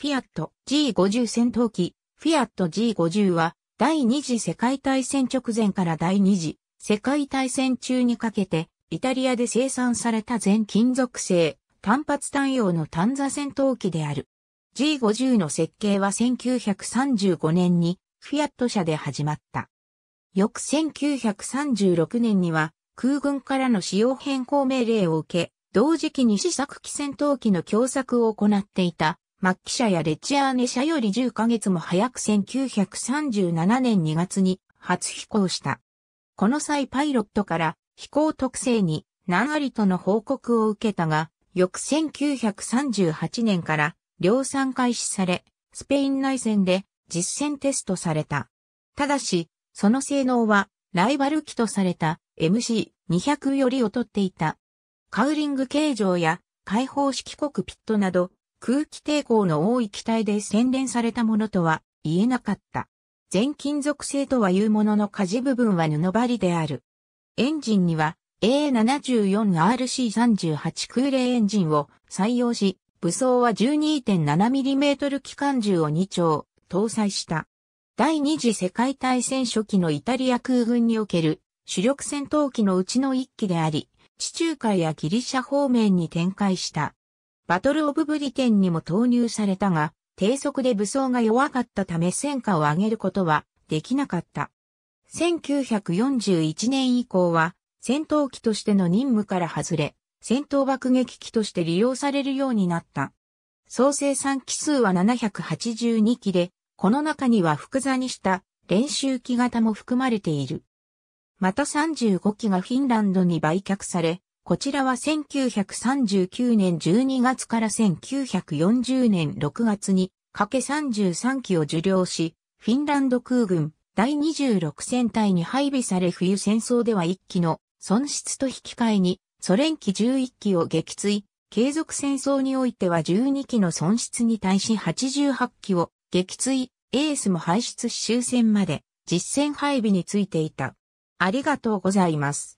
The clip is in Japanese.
フィアット G50 戦闘機、フィアット G50 は、第二次世界大戦直前から第二次世界大戦中にかけて、イタリアで生産された全金属製、単発単用の単座戦闘機である。G50 の設計は1935年にフィアット社で始まった。翌1936年には空軍からの使用変更命令を受け、同時期に試作機戦闘機の共作を行っていた末期社やレチアーネ社より10ヶ月も早く1937年2月に初飛行した。この際パイロットから飛行特性に何ありとの報告を受けたが、翌1938年から量産開始され、スペイン内戦で実戦テストされた。ただし、その性能はライバル機とされた MC200 より劣っていた。カウリング形状や開放式コクピットなど空気抵抗の多い機体で洗練されたものとは言えなかった。全金属製とはいうものの火事部分は布張りである。エンジンには A74RC38 空冷エンジンを採用し、武装は 12.7mm 機関銃を2丁搭載した。第二次世界大戦初期のイタリア空軍における主力戦闘機のうちの1機であり、地中海やギリシャ方面に展開したバトルオブブリテンにも投入されたが、低速で武装が弱かったため戦果を上げることはできなかった。1941年以降は戦闘機としての任務から外れ、戦闘爆撃機として利用されるようになった。総生産機数は782機で、この中には複座にした練習機型も含まれている。また35機がフィンランドに売却され、こちらは1939年12月から1940年6月にかけ33機を受領し、フィンランド空軍第26戦隊に配備され冬戦争では1機の損失と引き換えにソ連機11機を撃墜、継続戦争においては12機の損失に対し88機を撃墜、エースも排出し終戦まで実戦配備についていた。ありがとうございます。